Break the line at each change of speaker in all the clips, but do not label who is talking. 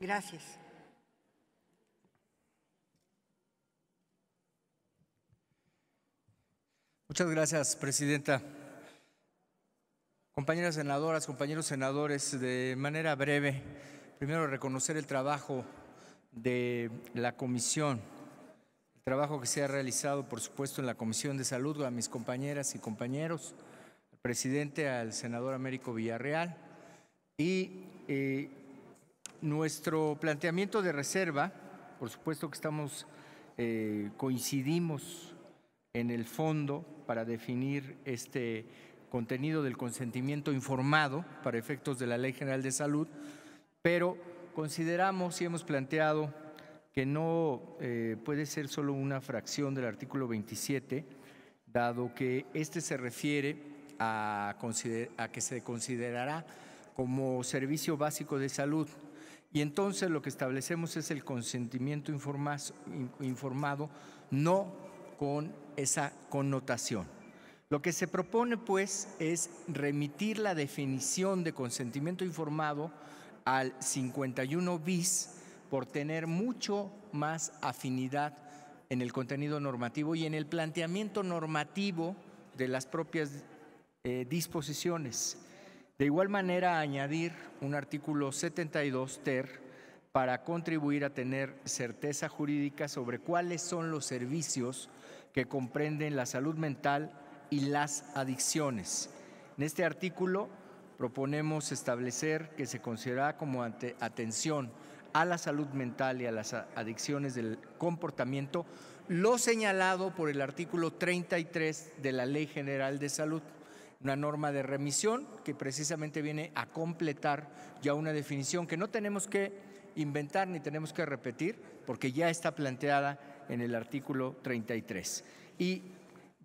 Gracias. Muchas gracias, Presidenta. Compañeras senadoras, compañeros senadores, de manera breve, primero reconocer el trabajo de la comisión, el trabajo que se ha realizado, por supuesto, en la Comisión de Salud, a mis compañeras y compañeros, al presidente, al senador Américo Villarreal, y eh, nuestro planteamiento de reserva, por supuesto que estamos, eh, coincidimos en el fondo para definir este contenido del consentimiento informado para efectos de la Ley General de Salud, pero consideramos y hemos planteado que no eh, puede ser solo una fracción del artículo 27, dado que este se refiere a que se considerará como servicio básico de salud y entonces lo que establecemos es el consentimiento informado, no con esa connotación. Lo que se propone, pues, es remitir la definición de consentimiento informado al 51 bis por tener mucho más afinidad en el contenido normativo y en el planteamiento normativo de las propias eh, disposiciones. De igual manera, añadir un artículo 72 ter para contribuir a tener certeza jurídica sobre cuáles son los servicios que comprenden la salud mental y las adicciones. En este artículo proponemos establecer que se considera como atención a la salud mental y a las adicciones del comportamiento lo señalado por el artículo 33 de la Ley General de Salud una norma de remisión que precisamente viene a completar ya una definición que no tenemos que inventar ni tenemos que repetir porque ya está planteada en el artículo 33. Y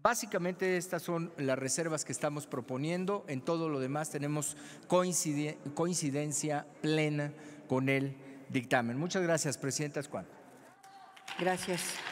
Básicamente estas son las reservas que estamos proponiendo. En todo lo demás tenemos coincidencia plena con el dictamen. Muchas gracias, Presidenta Escuan. Gracias.